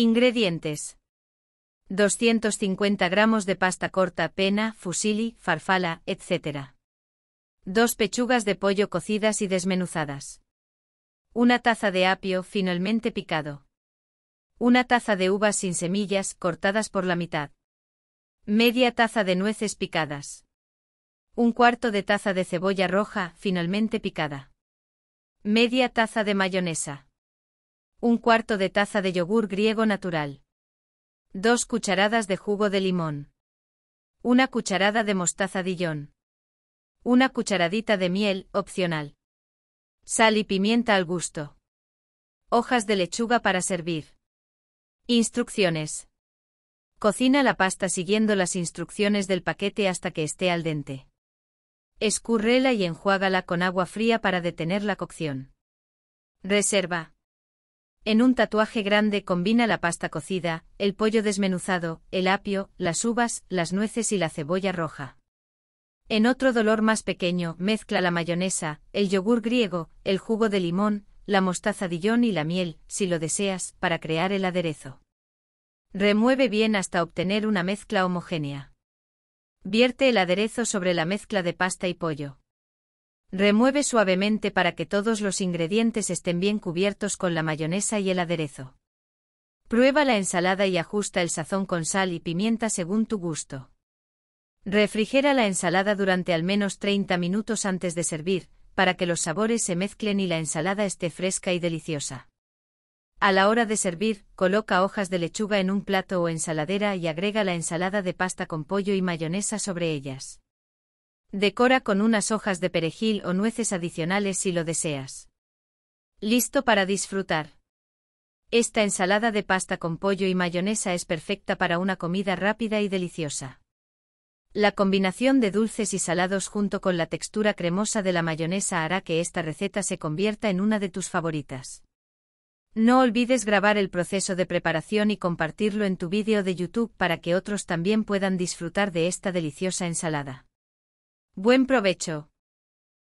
Ingredientes. 250 gramos de pasta corta, pena, fusili, farfala, etc. Dos pechugas de pollo cocidas y desmenuzadas. Una taza de apio finalmente picado. Una taza de uvas sin semillas cortadas por la mitad. Media taza de nueces picadas. Un cuarto de taza de cebolla roja finalmente picada. Media taza de mayonesa. Un cuarto de taza de yogur griego natural. Dos cucharadas de jugo de limón. Una cucharada de mostaza dillón. Una cucharadita de miel, opcional. Sal y pimienta al gusto. Hojas de lechuga para servir. Instrucciones. Cocina la pasta siguiendo las instrucciones del paquete hasta que esté al dente. Escurrela y enjuágala con agua fría para detener la cocción. Reserva. En un tatuaje grande combina la pasta cocida, el pollo desmenuzado, el apio, las uvas, las nueces y la cebolla roja. En otro dolor más pequeño mezcla la mayonesa, el yogur griego, el jugo de limón, la mostaza dillón y la miel, si lo deseas, para crear el aderezo. Remueve bien hasta obtener una mezcla homogénea. Vierte el aderezo sobre la mezcla de pasta y pollo. Remueve suavemente para que todos los ingredientes estén bien cubiertos con la mayonesa y el aderezo. Prueba la ensalada y ajusta el sazón con sal y pimienta según tu gusto. Refrigera la ensalada durante al menos 30 minutos antes de servir, para que los sabores se mezclen y la ensalada esté fresca y deliciosa. A la hora de servir, coloca hojas de lechuga en un plato o ensaladera y agrega la ensalada de pasta con pollo y mayonesa sobre ellas. Decora con unas hojas de perejil o nueces adicionales si lo deseas. Listo para disfrutar. Esta ensalada de pasta con pollo y mayonesa es perfecta para una comida rápida y deliciosa. La combinación de dulces y salados junto con la textura cremosa de la mayonesa hará que esta receta se convierta en una de tus favoritas. No olvides grabar el proceso de preparación y compartirlo en tu vídeo de YouTube para que otros también puedan disfrutar de esta deliciosa ensalada. Buen provecho.